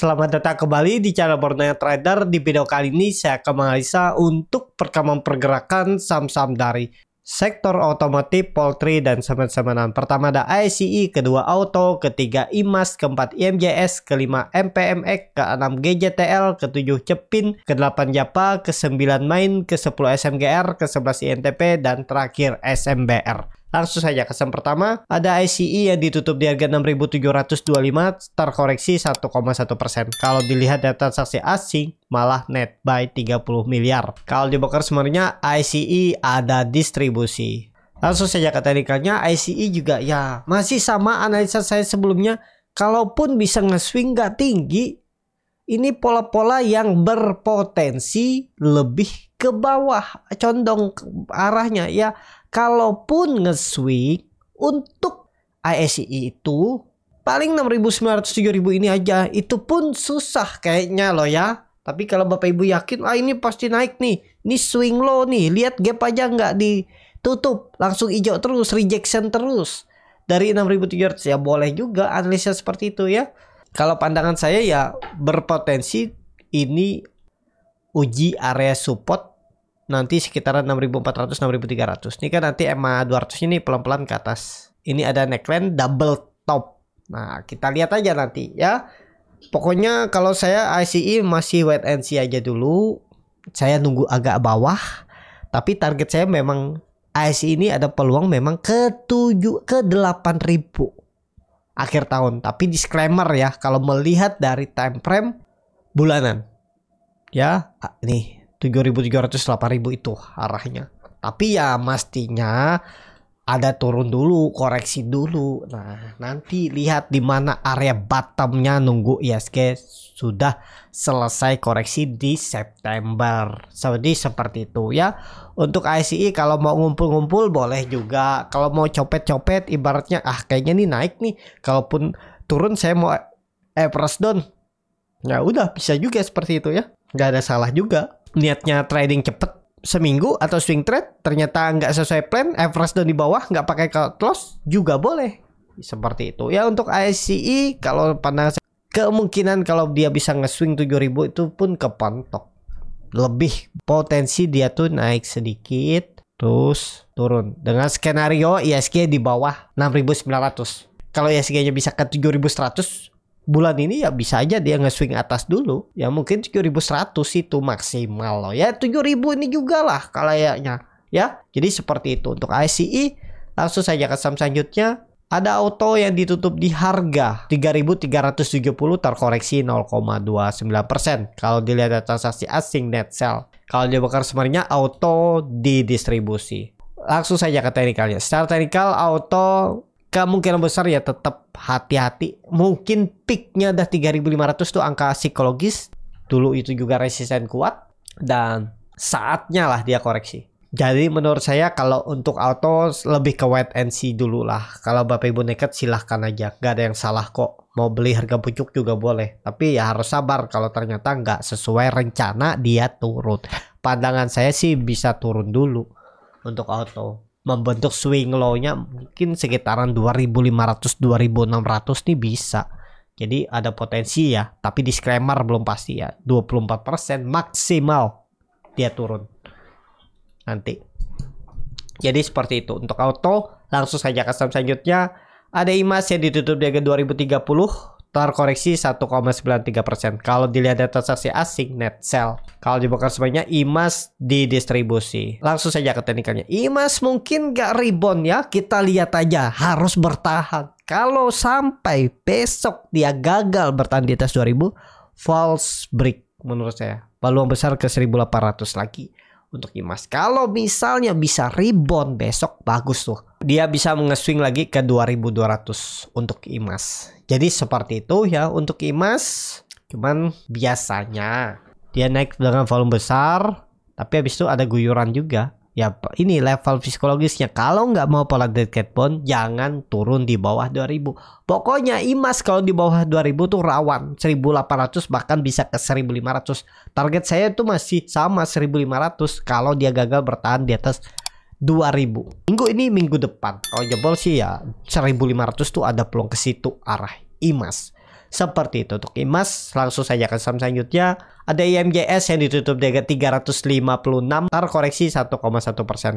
Selamat datang kembali di channel Borneo Trader. Di video kali ini saya akan menganalisa untuk perkembangan pergerakan saham-saham dari sektor otomotif, poultry, dan semen-semenan. Pertama ada ICE, kedua auto, ketiga IMAS, keempat IMJS, kelima MPMX, keenam GJTL, ketujuh Cepin, kedelapan Japa, kesembilan Main, kesepuluh SMGR, kesebelas INTP, dan terakhir SMBR. Langsung saja ke pertama, ada ICE yang ditutup di harga 6.725 terkoreksi 1,1%. Kalau dilihat data transaksi asing, malah net buy 30 miliar. Kalau dibongkar sebenarnya ICE ada distribusi. Langsung saja ke teknikalnya, ICE juga ya masih sama analisa saya sebelumnya. Kalaupun bisa nge-swing gak tinggi, ini pola-pola yang berpotensi lebih ke bawah condong arahnya ya kalaupun nge-swing untuk ISI itu paling 6.900 7.000 ini aja itu pun susah kayaknya loh ya tapi kalau Bapak Ibu yakin ah ini pasti naik nih ini swing low nih lihat gap aja nggak ditutup langsung hijau terus rejection terus dari 6.700 ya boleh juga analisa seperti itu ya kalau pandangan saya ya berpotensi ini uji area support nanti sekitaran 6400 6300. Ini kan nanti EMA 200 ini pelan-pelan ke atas. Ini ada neckline double top. Nah, kita lihat aja nanti ya. Pokoknya kalau saya ICE masih wait and see aja dulu. Saya nunggu agak bawah. Tapi target saya memang ICE ini ada peluang memang ke 7 ke 8000 akhir tahun. Tapi disclaimer ya, kalau melihat dari time frame bulanan. Ya, nih 7.700 8.000 itu arahnya. Tapi ya mestinya ada turun dulu, koreksi dulu. Nah, nanti lihat di mana area bottomnya nunggu Ya, ISG sudah selesai koreksi di September. Jadi seperti itu ya. Untuk ICI e, kalau mau ngumpul-ngumpul boleh juga. Kalau mau copet-copet ibaratnya ah kayaknya nih naik nih. Kalaupun turun saya mau average down. Ya udah bisa juga seperti itu ya. Gak ada salah juga. Niatnya trading cepet seminggu atau swing trade ternyata nggak sesuai plan average down di bawah nggak pakai cut loss juga boleh seperti itu ya untuk ICE kalau pandangan kemungkinan kalau dia bisa nge-swing 7000 itu pun kepentok lebih potensi dia tuh naik sedikit terus turun dengan skenario ISG di bawah 6900 kalau ISG-nya bisa ke 7100 bulan ini ya bisa aja dia nge-swing atas dulu. Ya mungkin 7100 itu maksimal loh. Ya 7000 ini juga lah kalayaknya. Ya, jadi seperti itu untuk ICE. Langsung saja ke saham selanjutnya. Ada auto yang ditutup di harga 3.370 terkoreksi 0,29%. Kalau dilihat dari transaksi asing net sell. Kalau dibakar sebenarnya auto di distribusi. Langsung saja ke teknikalnya. Secara teknikal auto kemungkinan besar ya tetap hati-hati. Mungkin peaknya udah 3500 tuh angka psikologis. Dulu itu juga resisten kuat dan saatnya lah dia koreksi. Jadi menurut saya kalau untuk auto lebih ke wait and see dulu lah. Kalau Bapak Ibu nekat silahkan aja. Gak ada yang salah kok. Mau beli harga pucuk juga boleh. Tapi ya harus sabar kalau ternyata nggak sesuai rencana dia turun. Pandangan saya sih bisa turun dulu untuk auto membentuk swing low-nya mungkin sekitaran 2500 2600 nih bisa. Jadi ada potensi ya, tapi disclaimer belum pasti ya. 24% maksimal dia turun. Nanti. Jadi seperti itu. Untuk auto langsung saja ke saham selanjutnya. Ada IMAS yang ditutup di harga 2030 Tar tiga 1,93%. Kalau dilihat dari transaksi asing net sell. Kalau dibuka semuanya IMAS didistribusi. Langsung saja ke teknikalnya. IMAS mungkin gak rebound ya. Kita lihat aja harus bertahan. Kalau sampai besok dia gagal bertahan di atas 2000 false break menurut saya. Peluang besar ke 1800 lagi untuk Imas. Kalau misalnya bisa rebound besok bagus tuh. Dia bisa mengeswing lagi ke 2200 untuk Imas jadi seperti itu ya untuk IMAS. Cuman biasanya dia naik dengan volume besar, tapi habis itu ada guyuran juga. Ya ini level psikologisnya. Kalau nggak mau pola dead cat bond, jangan turun di bawah 2000. Pokoknya IMAS kalau di bawah 2000 tuh rawan. 1800 bahkan bisa ke 1500. Target saya itu masih sama 1500 kalau dia gagal bertahan di atas 2000 minggu ini minggu depan kalau oh, jebol sih ya 1500 tuh ada peluang ke situ arah emas seperti itu untuk emas langsung saja ke saham selanjutnya ada IMJS yang ditutup dengan 356 tar koreksi 1,1%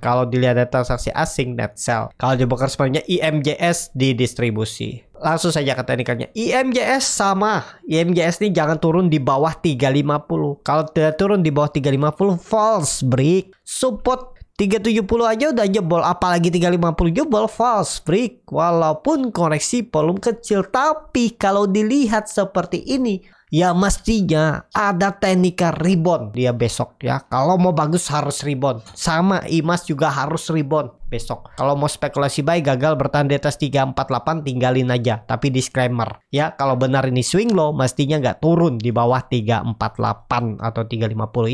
kalau dilihat dari transaksi asing net sell kalau dibongkar semuanya IMJS didistribusi langsung saja ke teknikalnya IMJS sama IMJS ini jangan turun di bawah 350 kalau tidak turun di bawah 350 false break support 370 aja udah jebol apalagi 350 jebol false break walaupun koreksi volume kecil tapi kalau dilihat seperti ini ya mestinya ada teknika rebound dia besok ya kalau mau bagus harus rebound sama Imas juga harus rebound besok kalau mau spekulasi baik gagal bertahan di atas 348 tinggalin aja tapi disclaimer ya kalau benar ini swing low mestinya nggak turun di bawah 348 atau 350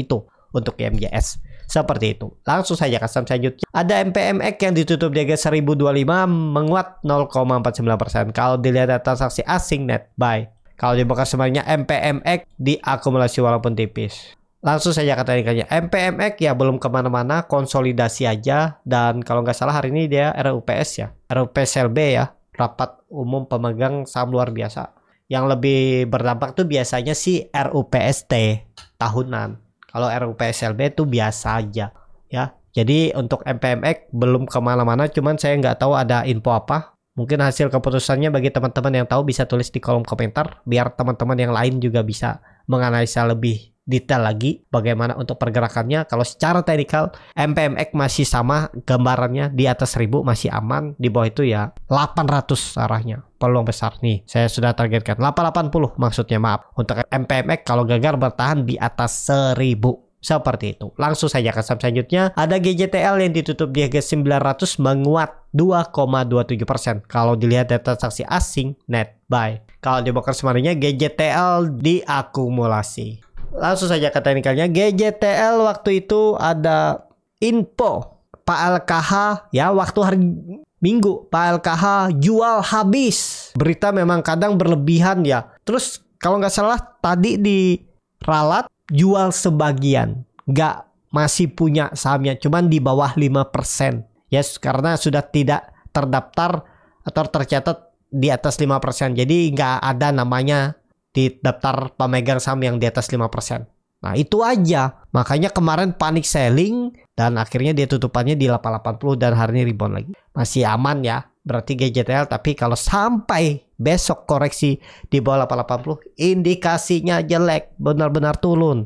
itu untuk MJS. Seperti itu. Langsung saja ke saham selanjutnya. Ada MPMX yang ditutup di harga 1025 menguat 0,49%. Kalau dilihat dari transaksi asing net buy. Kalau dibuka semuanya MPMX diakumulasi walaupun tipis. Langsung saja kata ikannya. MPMX ya belum kemana-mana, konsolidasi aja. Dan kalau nggak salah hari ini dia RUPS ya. RUPSLB ya. Rapat umum pemegang saham luar biasa. Yang lebih berdampak tuh biasanya si RUPST tahunan. Kalau RUPSLB itu biasa aja ya. Jadi untuk MPMX belum kemana-mana, cuman saya nggak tahu ada info apa. Mungkin hasil keputusannya bagi teman-teman yang tahu bisa tulis di kolom komentar, biar teman-teman yang lain juga bisa menganalisa lebih detail lagi bagaimana untuk pergerakannya. Kalau secara teknikal MPMX masih sama gambarannya di atas 1000 masih aman, di bawah itu ya 800 arahnya peluang besar nih. Saya sudah targetkan 880 maksudnya maaf. Untuk MPMX kalau gagal bertahan di atas 1000 seperti itu. Langsung saja ke saham selanjutnya. Ada GJTL yang ditutup di harga 900 menguat 2,27%. Kalau dilihat data transaksi asing net buy. Kalau di broker semarinya GJTL diakumulasi langsung saja ke teknikalnya. GJTL waktu itu ada info Pak LKH ya waktu hari Minggu Pak LKH jual habis. Berita memang kadang berlebihan ya. Terus kalau nggak salah tadi di Ralat jual sebagian. Nggak masih punya sahamnya cuman di bawah 5%. Yes, karena sudah tidak terdaftar atau tercatat di atas 5%. Jadi nggak ada namanya di daftar pemegang saham yang di atas 5%. Nah itu aja. Makanya kemarin panik selling dan akhirnya dia tutupannya di 880 dan hari ini rebound lagi. Masih aman ya. Berarti GJTL tapi kalau sampai besok koreksi di bawah 880 indikasinya jelek. Benar-benar turun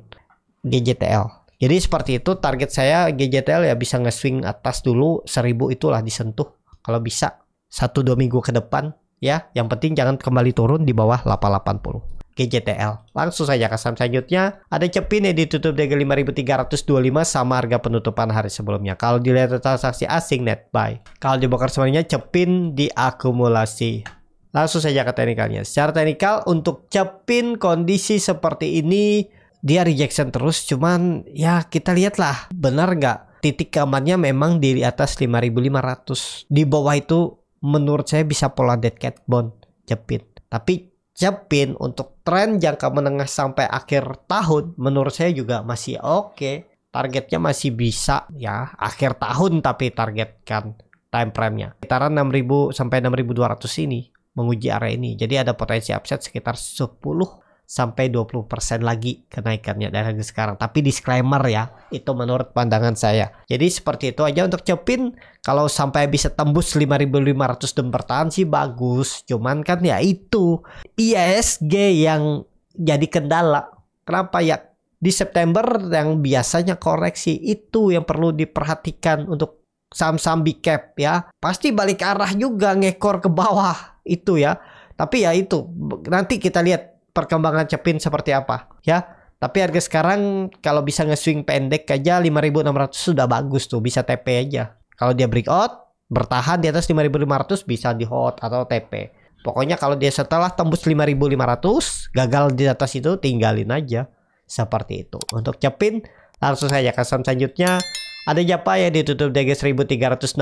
GJTL. Jadi seperti itu target saya GJTL ya bisa nge-swing atas dulu 1000 itulah disentuh kalau bisa satu dua minggu ke depan ya. Yang penting jangan kembali turun di bawah 880. GJTL. Langsung saja ke saham selanjutnya. Ada cepin yang ditutup dengan 5325 sama harga penutupan hari sebelumnya. Kalau dilihat transaksi asing net buy. Kalau dibongkar semuanya Cepin diakumulasi. Langsung saja ke teknikalnya. Secara teknikal untuk Cepin kondisi seperti ini dia rejection terus cuman ya kita lihatlah benar nggak titik kamarnya memang di atas 5500 di bawah itu menurut saya bisa pola dead cat bond jepit tapi Jepin untuk tren jangka menengah sampai akhir tahun menurut saya juga masih oke. Okay. Targetnya masih bisa ya akhir tahun tapi targetkan time frame-nya. Sekitaran 6000 sampai 6200 ini menguji area ini. Jadi ada potensi upset sekitar 10 sampai 20% lagi kenaikannya dari sekarang. Tapi disclaimer ya, itu menurut pandangan saya. Jadi seperti itu aja untuk Cepin. Kalau sampai bisa tembus 5.500 dan bertahan sih bagus. Cuman kan ya itu ISG yang jadi kendala. Kenapa ya? Di September yang biasanya koreksi itu yang perlu diperhatikan untuk saham-saham big cap ya. Pasti balik arah juga ngekor ke bawah itu ya. Tapi ya itu nanti kita lihat perkembangan Cepin seperti apa ya. Tapi harga sekarang kalau bisa nge-swing pendek aja 5.600 sudah bagus tuh, bisa TP aja. Kalau dia breakout, bertahan di atas 5.500 bisa di hot atau TP. Pokoknya kalau dia setelah tembus 5.500, gagal di atas itu tinggalin aja. Seperti itu. Untuk Cepin, langsung saja ke saham selanjutnya. Ada Japa yang ditutup DG 1360,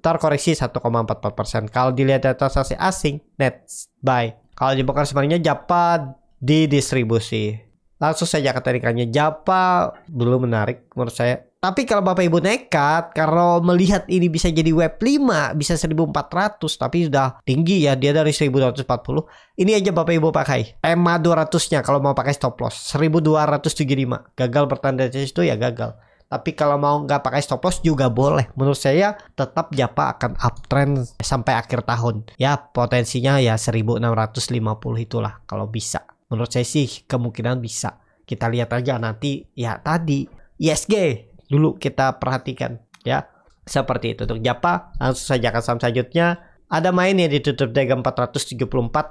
terkoreksi 1,44%. Kalau dilihat data transaksi asing, net buy kalau dibongkar sebenarnya Japa didistribusi. Langsung saja ketarikannya Japa belum menarik menurut saya. Tapi kalau Bapak Ibu nekat, kalau melihat ini bisa jadi web 5, bisa 1400, tapi sudah tinggi ya, dia dari 1240. Ini aja Bapak Ibu pakai. EMA 200-nya kalau mau pakai stop loss, 1275. Gagal pertanda itu ya gagal. Tapi kalau mau nggak pakai stop loss juga boleh. Menurut saya tetap Japa akan uptrend sampai akhir tahun. Ya potensinya ya 1650 itulah kalau bisa. Menurut saya sih kemungkinan bisa. Kita lihat aja nanti ya tadi ISG dulu kita perhatikan ya. Seperti itu untuk Japa langsung saja ke saham selanjutnya ada main yang ditutup dengan 474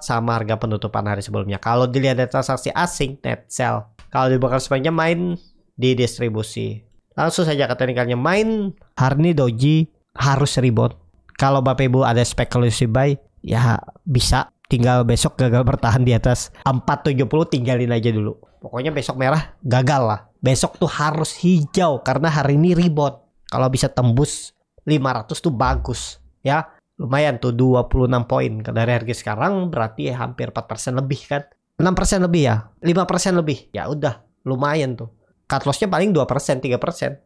sama harga penutupan hari sebelumnya. Kalau dilihat dari transaksi asing, net sell. Kalau dibakar sepanjang main di distribusi. Langsung saja ke teknikalnya main Harni Doji harus rebound. Kalau Bapak Ibu ada spekulasi buy ya bisa tinggal besok gagal bertahan di atas 470 tinggalin aja dulu. Pokoknya besok merah gagal lah. Besok tuh harus hijau karena hari ini rebound. Kalau bisa tembus 500 tuh bagus ya. Lumayan tuh 26 poin dari harga sekarang berarti ya hampir 4% lebih kan. 6% lebih ya, 5% lebih. Ya udah, lumayan tuh cut lossnya paling 2% 3%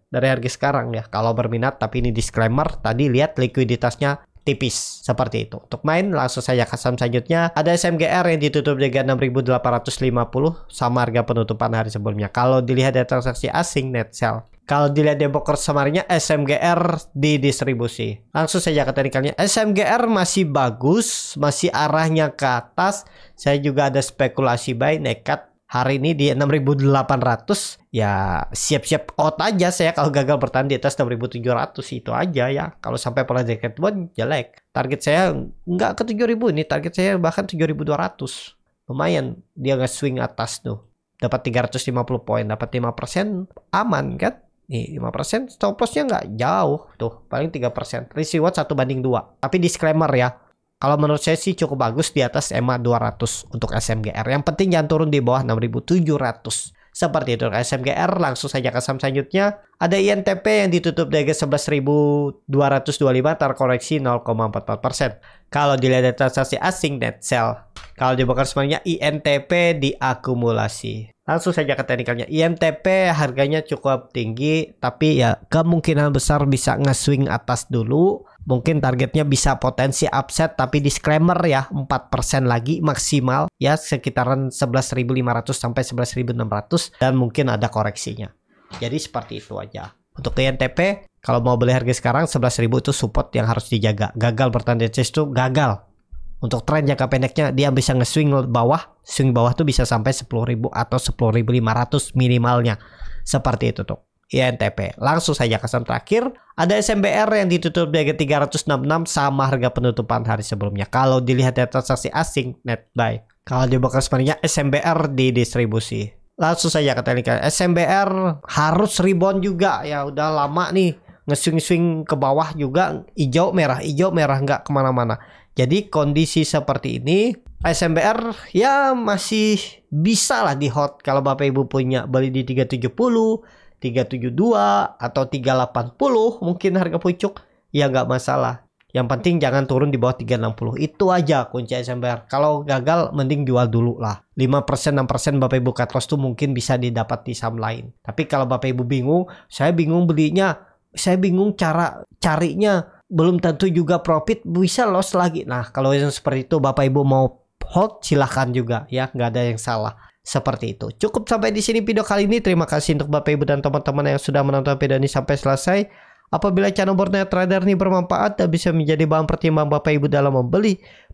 dari harga sekarang ya kalau berminat tapi ini disclaimer tadi lihat likuiditasnya tipis seperti itu. Untuk main langsung saja ke saham selanjutnya. Ada SMGR yang ditutup di 6.850 sama harga penutupan hari sebelumnya. Kalau dilihat dari transaksi asing net sell. Kalau dilihat di broker semarinya SMGR di distribusi. Langsung saja ke teknikalnya. SMGR masih bagus, masih arahnya ke atas. Saya juga ada spekulasi buy nekat hari ini di 6800 ya siap-siap out aja saya kalau gagal bertahan di atas 6700 itu aja ya kalau sampai pola jacket one jelek target saya nggak ke 7000 ini target saya bahkan 7200 lumayan dia nggak swing atas tuh dapat 350 poin dapat 5% aman kan Nih, 5% stop lossnya nggak jauh tuh paling 3% risk reward 1 banding 2 tapi disclaimer ya kalau menurut saya sih cukup bagus di atas EMA 200 untuk SMGR. Yang penting jangan turun di bawah 6700. Seperti itu SMGR langsung saja ke saham selanjutnya. Ada INTP yang ditutup di harga 11.225 terkoreksi 0,44%. Kalau dilihat dari transaksi asing net sell. Kalau dibuka semuanya INTP diakumulasi. Langsung saja ke teknikalnya. IMTP harganya cukup tinggi tapi ya kemungkinan besar bisa nge-swing atas dulu. Mungkin targetnya bisa potensi upset tapi disclaimer ya 4% lagi maksimal ya sekitaran 11.500 sampai 11.600 dan mungkin ada koreksinya. Jadi seperti itu aja. Untuk INTP kalau mau beli harga sekarang 11.000 itu support yang harus dijaga. Gagal bertendensi itu gagal untuk tren jangka pendeknya dia bisa nge-swing bawah swing bawah tuh bisa sampai 10.000 atau 10.500 minimalnya seperti itu tuh INTP. Langsung saja kesan terakhir. Ada SMBR yang ditutup di harga 366 sama harga penutupan hari sebelumnya. Kalau dilihat dari transaksi asing net buy. Kalau di broker sebenarnya SMBR di distribusi. Langsung saja ke teknikal. SMBR harus rebound juga. Ya udah lama nih ngeswing-swing ke bawah juga hijau merah hijau merah nggak kemana-mana jadi kondisi seperti ini SMBR ya masih bisa lah di hot kalau Bapak Ibu punya beli di 370, 372 atau 380 mungkin harga pucuk ya nggak masalah. Yang penting jangan turun di bawah 360. Itu aja kunci SMBR. Kalau gagal mending jual dulu lah. 5% 6% Bapak Ibu cut loss tuh mungkin bisa didapat di saham lain. Tapi kalau Bapak Ibu bingung, saya bingung belinya, saya bingung cara carinya belum tentu juga profit bisa loss lagi. Nah, kalau yang seperti itu Bapak Ibu mau hold silahkan juga ya, nggak ada yang salah. Seperti itu. Cukup sampai di sini video kali ini. Terima kasih untuk Bapak Ibu dan teman-teman yang sudah menonton video ini sampai selesai. Apabila channel Borneo Trader ini bermanfaat dan bisa menjadi bahan pertimbangan Bapak Ibu dalam membeli,